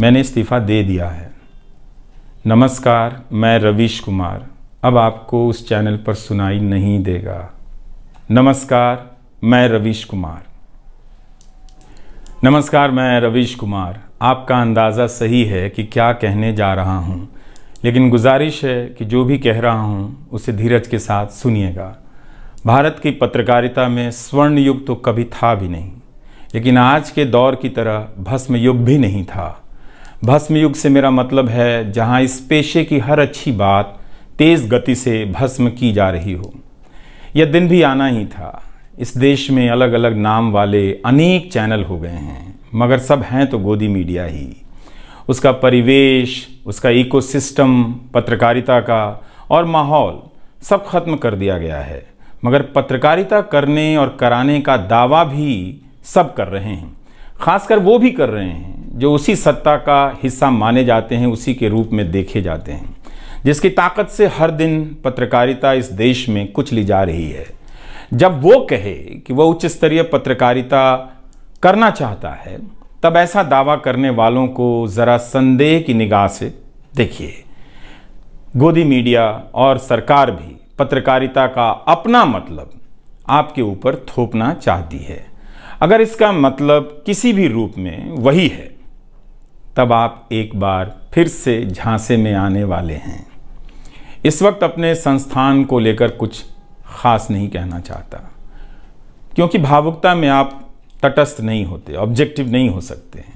मैंने इस्तीफ़ा दे दिया है नमस्कार मैं रवीश कुमार अब आपको उस चैनल पर सुनाई नहीं देगा नमस्कार मैं रवीश कुमार नमस्कार मैं रवीश कुमार आपका अंदाज़ा सही है कि क्या कहने जा रहा हूँ लेकिन गुजारिश है कि जो भी कह रहा हूँ उसे धीरज के साथ सुनिएगा भारत की पत्रकारिता में स्वर्ण युग तो कभी था भी नहीं लेकिन आज के दौर की तरह भस्म युग भी नहीं था भस्म युग से मेरा मतलब है जहाँ इस पेशे की हर अच्छी बात तेज़ गति से भस्म की जा रही हो यह दिन भी आना ही था इस देश में अलग अलग नाम वाले अनेक चैनल हो गए हैं मगर सब हैं तो गोदी मीडिया ही उसका परिवेश उसका इकोसिस्टम पत्रकारिता का और माहौल सब खत्म कर दिया गया है मगर पत्रकारिता करने और कराने का दावा भी सब कर रहे हैं खासकर वो भी कर रहे हैं जो उसी सत्ता का हिस्सा माने जाते हैं उसी के रूप में देखे जाते हैं जिसकी ताकत से हर दिन पत्रकारिता इस देश में कुछ ली जा रही है जब वो कहे कि वह उच्च स्तरीय पत्रकारिता करना चाहता है तब ऐसा दावा करने वालों को ज़रा संदेह की निगाह से देखिए गोदी मीडिया और सरकार भी पत्रकारिता का अपना मतलब आपके ऊपर थोपना चाहती है अगर इसका मतलब किसी भी रूप में वही है तब आप एक बार फिर से झांसे में आने वाले हैं इस वक्त अपने संस्थान को लेकर कुछ खास नहीं कहना चाहता क्योंकि भावुकता में आप तटस्थ नहीं होते ऑब्जेक्टिव नहीं हो सकते हैं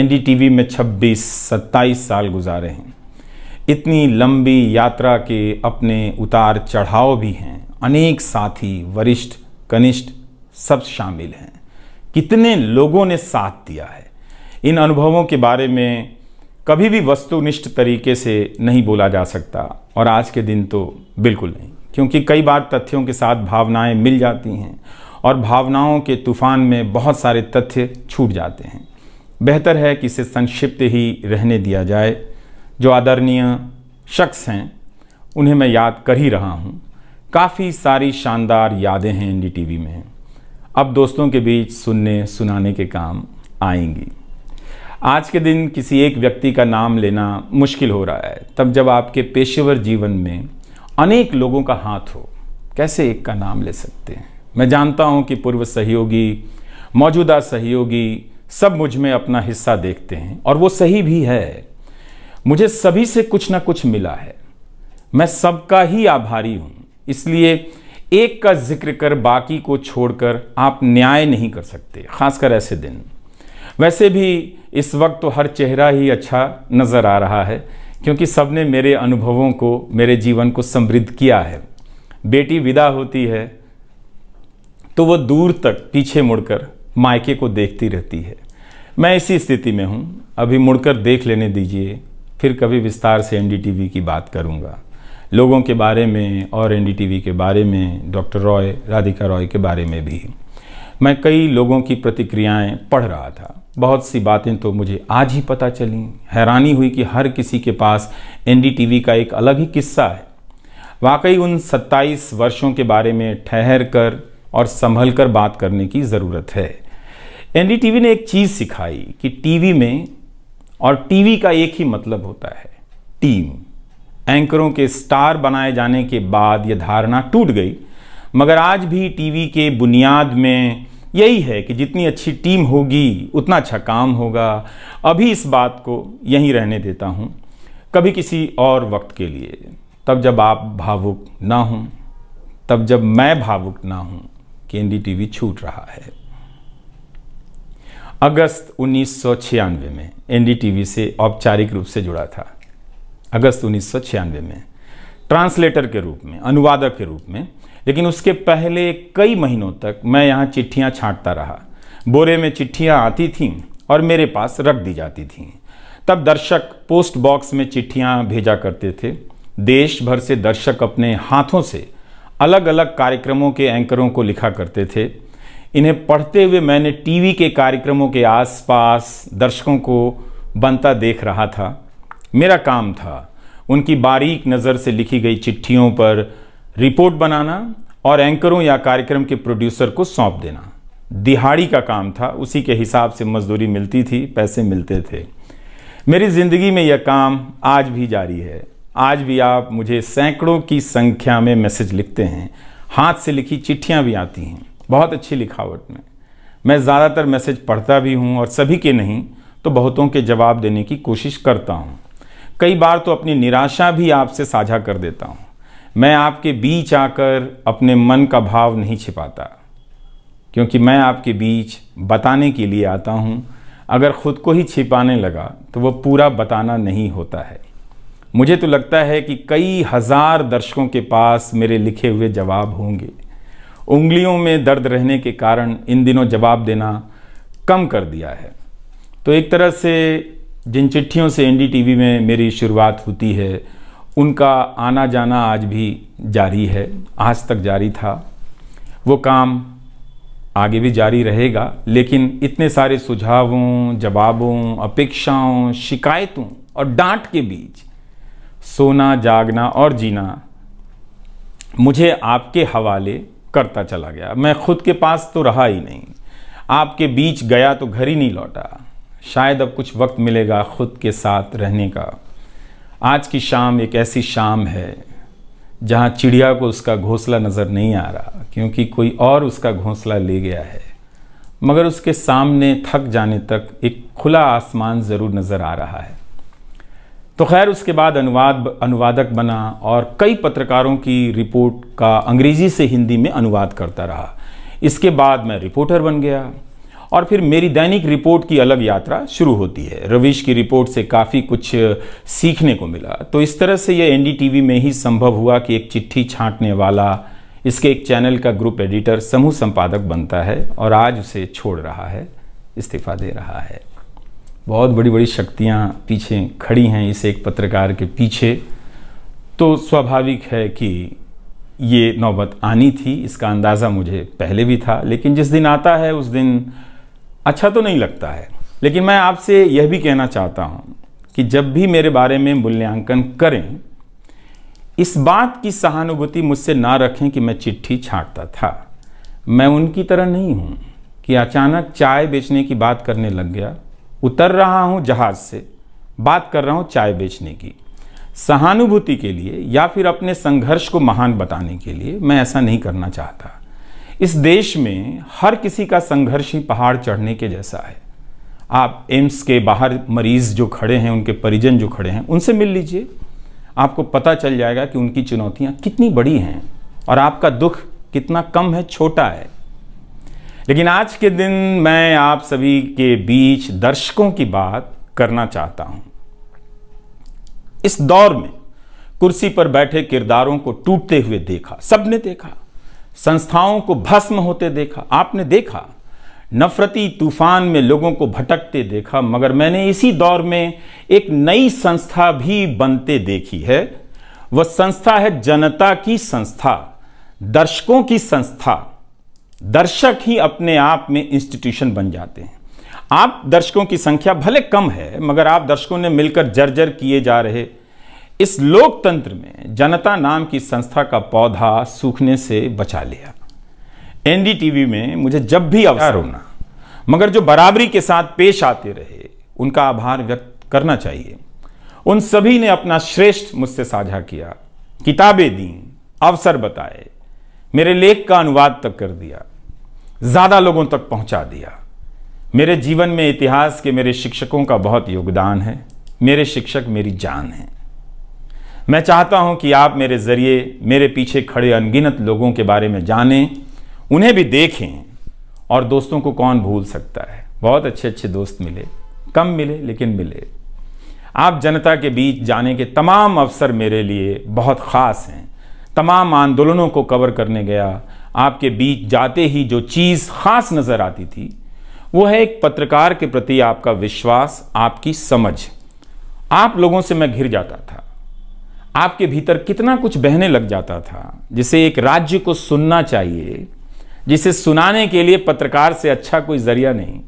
एनडीटीवी में 26 27 साल गुजारे हैं इतनी लंबी यात्रा के अपने उतार चढ़ाव भी हैं अनेक साथी वरिष्ठ कनिष्ठ सब शामिल हैं कितने लोगों ने साथ दिया है इन अनुभवों के बारे में कभी भी वस्तुनिष्ठ तरीके से नहीं बोला जा सकता और आज के दिन तो बिल्कुल नहीं क्योंकि कई बार तथ्यों के साथ भावनाएं मिल जाती हैं और भावनाओं के तूफान में बहुत सारे तथ्य छूट जाते हैं बेहतर है कि इसे संक्षिप्त ही रहने दिया जाए जो आदरणीय शख्स हैं उन्हें मैं याद कर ही रहा हूँ काफ़ी सारी शानदार यादें हैं एन में अब दोस्तों के बीच सुनने सुनाने के काम आएंगी आज के दिन किसी एक व्यक्ति का नाम लेना मुश्किल हो रहा है तब जब आपके पेशेवर जीवन में अनेक लोगों का हाथ हो कैसे एक का नाम ले सकते हैं मैं जानता हूं कि पूर्व सहयोगी मौजूदा सहयोगी सब मुझ में अपना हिस्सा देखते हैं और वो सही भी है मुझे सभी से कुछ ना कुछ मिला है मैं सबका ही आभारी हूं इसलिए एक का जिक्र कर बाकी को छोड़कर आप न्याय नहीं कर सकते खासकर ऐसे दिन वैसे भी इस वक्त तो हर चेहरा ही अच्छा नज़र आ रहा है क्योंकि सब ने मेरे अनुभवों को मेरे जीवन को समृद्ध किया है बेटी विदा होती है तो वह दूर तक पीछे मुड़कर मायके को देखती रहती है मैं इसी स्थिति में हूँ अभी मुड़कर देख लेने दीजिए फिर कभी विस्तार से एनडीटीवी की बात करूँगा लोगों के बारे में और एनडीटीवी के बारे में डॉक्टर रॉय राधिका रॉय के बारे में भी मैं कई लोगों की प्रतिक्रियाएं पढ़ रहा था बहुत सी बातें तो मुझे आज ही पता चली हैरानी हुई कि हर किसी के पास एनडीटीवी का एक अलग ही किस्सा है वाकई उन 27 वर्षों के बारे में ठहर कर और संभल कर बात करने की ज़रूरत है एनडीटीवी ने एक चीज़ सिखाई कि टीवी में और टीवी का एक ही मतलब होता है टीम एंकरों के स्टार बनाए जाने के बाद यह धारणा टूट गई मगर आज भी टीवी के बुनियाद में यही है कि जितनी अच्छी टीम होगी उतना अच्छा काम होगा अभी इस बात को यहीं रहने देता हूँ कभी किसी और वक्त के लिए तब जब आप भावुक ना हों तब जब मैं भावुक ना हूं कि टी टीवी छूट रहा है अगस्त उन्नीस में एन से औपचारिक रूप से जुड़ा था अगस्त उन्नीस में ट्रांसलेटर के रूप में अनुवादक के रूप में लेकिन उसके पहले कई महीनों तक मैं यहाँ चिट्ठियाँ छाँटता रहा बोरे में चिट्ठियाँ आती थीं और मेरे पास रख दी जाती थीं तब दर्शक पोस्ट बॉक्स में चिट्ठियाँ भेजा करते थे देश भर से दर्शक अपने हाथों से अलग अलग कार्यक्रमों के एंकरों को लिखा करते थे इन्हें पढ़ते हुए मैंने टीवी के कार्यक्रमों के आसपास दर्शकों को बनता देख रहा था मेरा काम था उनकी बारीक नज़र से लिखी गई चिट्ठियों पर रिपोर्ट बनाना और एंकरों या कार्यक्रम के प्रोड्यूसर को सौंप देना दिहाड़ी का काम था उसी के हिसाब से मजदूरी मिलती थी पैसे मिलते थे मेरी ज़िंदगी में यह काम आज भी जारी है आज भी आप मुझे सैकड़ों की संख्या में मैसेज लिखते हैं हाथ से लिखी चिट्ठियाँ भी आती हैं बहुत अच्छी लिखावट में मैं ज़्यादातर मैसेज पढ़ता भी हूँ और सभी के नहीं तो बहुतों के जवाब देने की कोशिश करता हूँ कई बार तो अपनी निराशा भी आपसे साझा कर देता हूँ मैं आपके बीच आकर अपने मन का भाव नहीं छिपाता क्योंकि मैं आपके बीच बताने के लिए आता हूँ अगर ख़ुद को ही छिपाने लगा तो वह पूरा बताना नहीं होता है मुझे तो लगता है कि कई हज़ार दर्शकों के पास मेरे लिखे हुए जवाब होंगे उंगलियों में दर्द रहने के कारण इन दिनों जवाब देना कम कर दिया है तो एक तरह से जिन चिट्ठियों से एनडीटीवी में मेरी शुरुआत होती है उनका आना जाना आज भी जारी है आज तक जारी था वो काम आगे भी जारी रहेगा लेकिन इतने सारे सुझावों जवाबों अपेक्षाओं शिकायतों और डांट के बीच सोना जागना और जीना मुझे आपके हवाले करता चला गया मैं खुद के पास तो रहा ही नहीं आपके बीच गया तो घर ही नहीं लौटा शायद अब कुछ वक्त मिलेगा खुद के साथ रहने का आज की शाम एक ऐसी शाम है जहाँ चिड़िया को उसका घोंसला नज़र नहीं आ रहा क्योंकि कोई और उसका घोंसला ले गया है मगर उसके सामने थक जाने तक एक खुला आसमान ज़रूर नज़र आ रहा है तो खैर उसके बाद अनुवाद अनुवादक बना और कई पत्रकारों की रिपोर्ट का अंग्रेज़ी से हिंदी में अनुवाद करता रहा इसके बाद मैं रिपोर्टर बन गया और फिर मेरी दैनिक रिपोर्ट की अलग यात्रा शुरू होती है रवीश की रिपोर्ट से काफ़ी कुछ सीखने को मिला तो इस तरह से यह एनडीटीवी में ही संभव हुआ कि एक चिट्ठी छांटने वाला इसके एक चैनल का ग्रुप एडिटर समूह संपादक बनता है और आज उसे छोड़ रहा है इस्तीफा दे रहा है बहुत बड़ी बड़ी शक्तियाँ पीछे खड़ी हैं इस एक पत्रकार के पीछे तो स्वाभाविक है कि ये नौबत आनी थी इसका अंदाज़ा मुझे पहले भी था लेकिन जिस दिन आता है उस दिन अच्छा तो नहीं लगता है लेकिन मैं आपसे यह भी कहना चाहता हूँ कि जब भी मेरे बारे में मूल्यांकन करें इस बात की सहानुभूति मुझसे ना रखें कि मैं चिट्ठी छाटता था मैं उनकी तरह नहीं हूँ कि अचानक चाय बेचने की बात करने लग गया उतर रहा हूँ जहाज़ से बात कर रहा हूँ चाय बेचने की सहानुभूति के लिए या फिर अपने संघर्ष को महान बताने के लिए मैं ऐसा नहीं करना चाहता इस देश में हर किसी का संघर्ष ही पहाड़ चढ़ने के जैसा है आप एम्स के बाहर मरीज़ जो खड़े हैं उनके परिजन जो खड़े हैं उनसे मिल लीजिए आपको पता चल जाएगा कि उनकी चुनौतियां कितनी बड़ी हैं और आपका दुख कितना कम है छोटा है लेकिन आज के दिन मैं आप सभी के बीच दर्शकों की बात करना चाहता हूं इस दौर में कुर्सी पर बैठे किरदारों को टूटते हुए देखा सबने देखा संस्थाओं को भस्म होते देखा आपने देखा नफरती तूफान में लोगों को भटकते देखा मगर मैंने इसी दौर में एक नई संस्था भी बनते देखी है वह संस्था है जनता की संस्था दर्शकों की संस्था दर्शक ही अपने आप में इंस्टीट्यूशन बन जाते हैं आप दर्शकों की संख्या भले कम है मगर आप दर्शकों ने मिलकर जर्जर किए जा रहे इस लोकतंत्र में जनता नाम की संस्था का पौधा सूखने से बचा लिया एनडीटीवी में मुझे जब भी अवसर होना मगर जो बराबरी के साथ पेश आते रहे उनका आभार व्यक्त करना चाहिए उन सभी ने अपना श्रेष्ठ मुझसे साझा किया किताबें दी अवसर बताए मेरे लेख का अनुवाद तक कर दिया ज़्यादा लोगों तक पहुंचा दिया मेरे जीवन में इतिहास के मेरे शिक्षकों का बहुत योगदान है मेरे शिक्षक मेरी जान हैं मैं चाहता हूं कि आप मेरे ज़रिए मेरे पीछे खड़े अनगिनत लोगों के बारे में जानें उन्हें भी देखें और दोस्तों को कौन भूल सकता है बहुत अच्छे अच्छे दोस्त मिले कम मिले लेकिन मिले आप जनता के बीच जाने के तमाम अवसर मेरे लिए बहुत ख़ास हैं तमाम आंदोलनों को कवर करने गया आपके बीच जाते ही जो चीज़ ख़ास नज़र आती थी वो है एक पत्रकार के प्रति आपका विश्वास आपकी समझ आप लोगों से मैं घिर जाता था आपके भीतर कितना कुछ बहने लग जाता था जिसे एक राज्य को सुनना चाहिए जिसे सुनाने के लिए पत्रकार से अच्छा कोई जरिया नहीं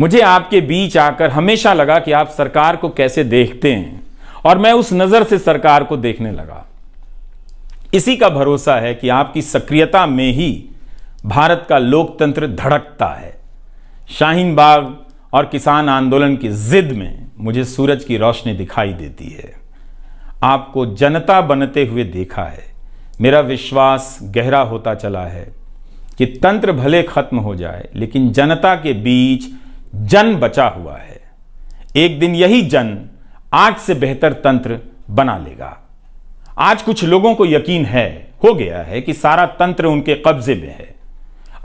मुझे आपके बीच आकर हमेशा लगा कि आप सरकार को कैसे देखते हैं और मैं उस नज़र से सरकार को देखने लगा इसी का भरोसा है कि आपकी सक्रियता में ही भारत का लोकतंत्र धड़कता है शाहीन बाग और किसान आंदोलन की जिद में मुझे सूरज की रोशनी दिखाई देती है आपको जनता बनते हुए देखा है मेरा विश्वास गहरा होता चला है कि तंत्र भले खत्म हो जाए लेकिन जनता के बीच जन बचा हुआ है एक दिन यही जन आज से बेहतर तंत्र बना लेगा आज कुछ लोगों को यकीन है हो गया है कि सारा तंत्र उनके कब्जे में है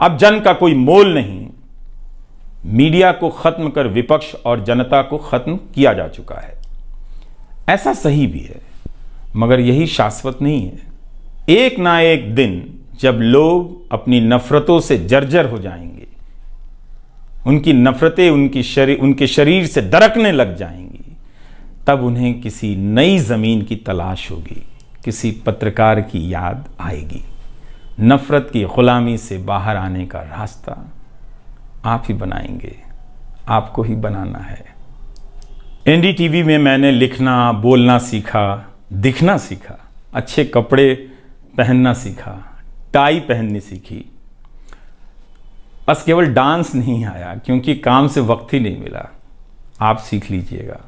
अब जन का कोई मोल नहीं मीडिया को खत्म कर विपक्ष और जनता को खत्म किया जा चुका है ऐसा सही भी है मगर यही शाश्वत नहीं है एक ना एक दिन जब लोग अपनी नफ़रतों से जर्जर हो जाएंगे उनकी नफ़रतें उनकी शरीर उनके शरीर से दरकने लग जाएंगी तब उन्हें किसी नई ज़मीन की तलाश होगी किसी पत्रकार की याद आएगी नफ़रत की ग़ुलामी से बाहर आने का रास्ता आप ही बनाएंगे आपको ही बनाना है एनडीटीवी में मैंने लिखना बोलना सीखा दिखना सीखा अच्छे कपड़े पहनना सीखा टाई पहननी सीखी बस केवल डांस नहीं आया क्योंकि काम से वक्त ही नहीं मिला आप सीख लीजिएगा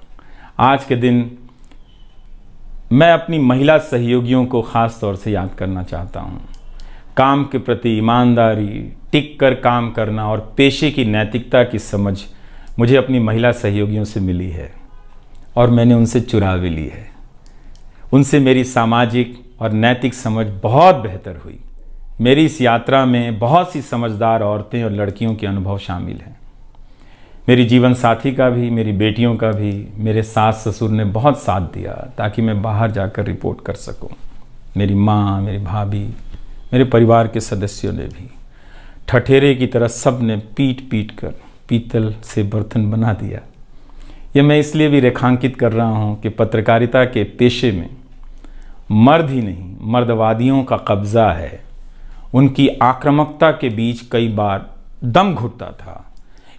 आज के दिन मैं अपनी महिला सहयोगियों को ख़ास तौर से याद करना चाहता हूँ काम के प्रति ईमानदारी टिक कर काम करना और पेशे की नैतिकता की समझ मुझे अपनी महिला सहयोगियों से मिली है और मैंने उनसे चुरा भी ली है उनसे मेरी सामाजिक और नैतिक समझ बहुत बेहतर हुई मेरी इस यात्रा में बहुत सी समझदार औरतें और लड़कियों के अनुभव शामिल हैं मेरी जीवन साथी का भी मेरी बेटियों का भी मेरे सास ससुर ने बहुत साथ दिया ताकि मैं बाहर जाकर रिपोर्ट कर सकूं। मेरी माँ मेरी भाभी मेरे परिवार के सदस्यों ने भी ठठेरे की तरह सब ने पीट पीट कर पीतल से बर्तन बना दिया यह मैं इसलिए भी रेखांकित कर रहा हूँ कि पत्रकारिता के पेशे में मर्द ही नहीं मर्दवादियों का कब्ज़ा है उनकी आक्रामकता के बीच कई बार दम घुटता था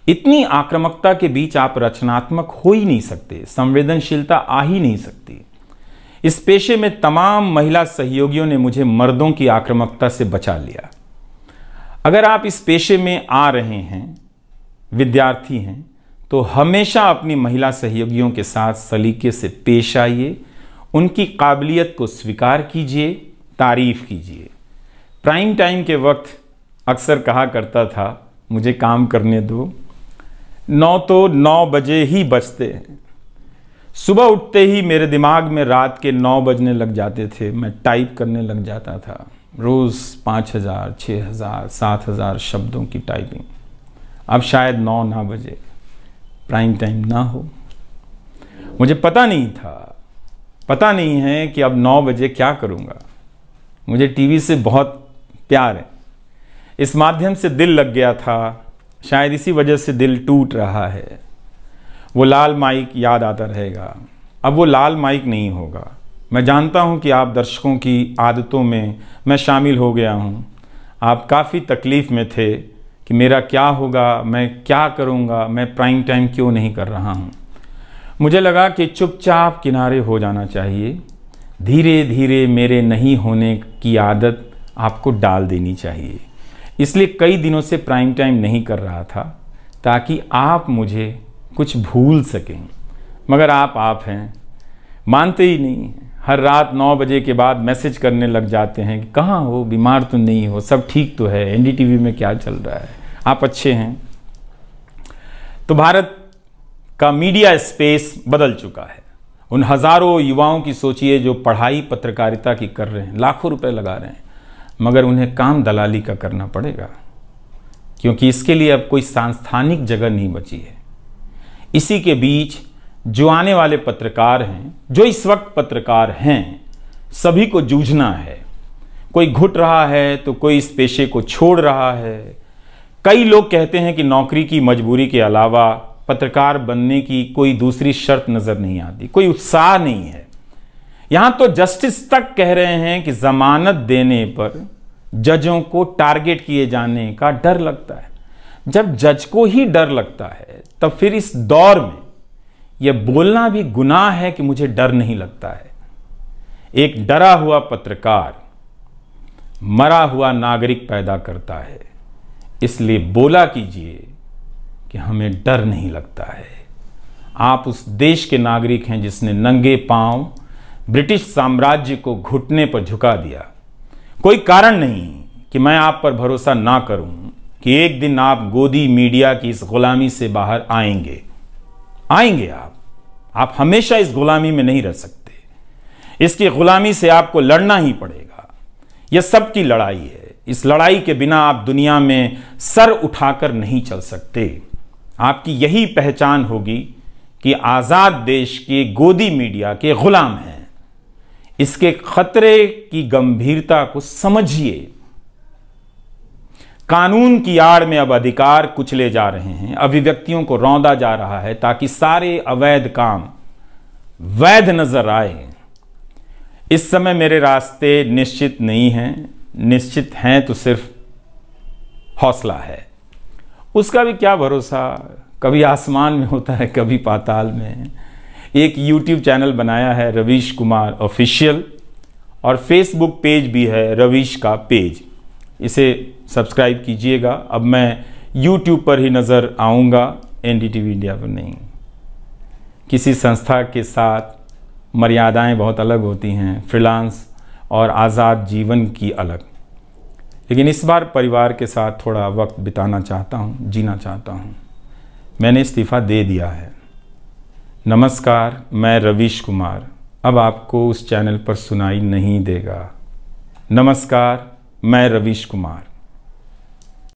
इतनी आक्रामकता के बीच आप रचनात्मक हो ही नहीं सकते संवेदनशीलता आ ही नहीं सकती इस पेशे में तमाम महिला सहयोगियों ने मुझे मर्दों की आक्रामकता से बचा लिया अगर आप इस पेशे में आ रहे हैं विद्यार्थी हैं तो हमेशा अपनी महिला सहयोगियों के साथ सलीके से पेश आइए उनकी काबिलियत को स्वीकार कीजिए तारीफ़ कीजिए प्राइम टाइम के वक्त अक्सर कहा करता था मुझे काम करने दो नौ तो नौ बजे ही बजते हैं सुबह उठते ही मेरे दिमाग में रात के नौ बजने लग जाते थे मैं टाइप करने लग जाता था रोज़ पाँच हज़ार छः हज़ार सात हज़ार शब्दों की टाइपिंग अब शायद नौ ना बजे प्राइम टाइम ना हो मुझे पता नहीं था पता नहीं है कि अब नौ बजे क्या करूँगा मुझे टीवी से बहुत प्यार है इस माध्यम से दिल लग गया था शायद इसी वजह से दिल टूट रहा है वो लाल माइक याद आता रहेगा अब वो लाल माइक नहीं होगा मैं जानता हूं कि आप दर्शकों की आदतों में मैं शामिल हो गया हूं आप काफ़ी तकलीफ़ में थे कि मेरा क्या होगा मैं क्या करूंगा मैं प्राइम टाइम क्यों नहीं कर रहा हूं मुझे लगा कि चुपचाप किनारे हो जाना चाहिए धीरे धीरे मेरे नहीं होने की आदत आपको डाल देनी चाहिए इसलिए कई दिनों से प्राइम टाइम नहीं कर रहा था ताकि आप मुझे कुछ भूल सकें मगर आप आप हैं मानते ही नहीं हर रात नौ बजे के बाद मैसेज करने लग जाते हैं कि कहाँ हो बीमार तो नहीं हो सब ठीक तो है एनडीटीवी में क्या चल रहा है आप अच्छे हैं तो भारत का मीडिया स्पेस बदल चुका है उन हजारों युवाओं की सोचिए जो पढ़ाई पत्रकारिता की कर रहे हैं लाखों रुपए लगा रहे हैं मगर उन्हें काम दलाली का करना पड़ेगा क्योंकि इसके लिए अब कोई सांस्थानिक जगह नहीं बची है इसी के बीच जो आने वाले पत्रकार हैं जो इस वक्त पत्रकार हैं सभी को जूझना है कोई घुट रहा है तो कोई इस पेशे को छोड़ रहा है कई लोग कहते हैं कि नौकरी की मजबूरी के अलावा पत्रकार बनने की कोई दूसरी शर्त नज़र नहीं आती कोई उत्साह नहीं है यहां तो जस्टिस तक कह रहे हैं कि जमानत देने पर जजों को टारगेट किए जाने का डर लगता है जब जज को ही डर लगता है तब फिर इस दौर में यह बोलना भी गुनाह है कि मुझे डर नहीं लगता है एक डरा हुआ पत्रकार मरा हुआ नागरिक पैदा करता है इसलिए बोला कीजिए कि हमें डर नहीं लगता है आप उस देश के नागरिक हैं जिसने नंगे पांव ब्रिटिश साम्राज्य को घुटने पर झुका दिया कोई कारण नहीं कि मैं आप पर भरोसा ना करूं कि एक दिन आप गोदी मीडिया की इस गुलामी से बाहर आएंगे आएंगे आप आप हमेशा इस गुलामी में नहीं रह सकते इसकी गुलामी से आपको लड़ना ही पड़ेगा यह सबकी लड़ाई है इस लड़ाई के बिना आप दुनिया में सर उठाकर नहीं चल सकते आपकी यही पहचान होगी कि आज़ाद देश के गोदी मीडिया के ग़ुलाम हैं इसके खतरे की गंभीरता को समझिए कानून की आड़ में अब अधिकार कुचले जा रहे हैं अभिव्यक्तियों को रौंदा जा रहा है ताकि सारे अवैध काम वैध नजर आए इस समय मेरे रास्ते निश्चित नहीं हैं निश्चित हैं तो सिर्फ हौसला है उसका भी क्या भरोसा कभी आसमान में होता है कभी पाताल में एक यूट्यूब चैनल बनाया है रवीश कुमार ऑफिशियल और फेसबुक पेज भी है रवीश का पेज इसे सब्सक्राइब कीजिएगा अब मैं यूट्यूब पर ही नज़र आऊँगा एन इंडिया पर नहीं किसी संस्था के साथ मर्यादाएं बहुत अलग होती हैं फ्रीलांस और आज़ाद जीवन की अलग लेकिन इस बार परिवार के साथ थोड़ा वक्त बिताना चाहता हूँ जीना चाहता हूँ मैंने इस्तीफ़ा दे दिया है नमस्कार मैं रवीश कुमार अब आपको उस चैनल पर सुनाई नहीं देगा नमस्कार मैं रवीश कुमार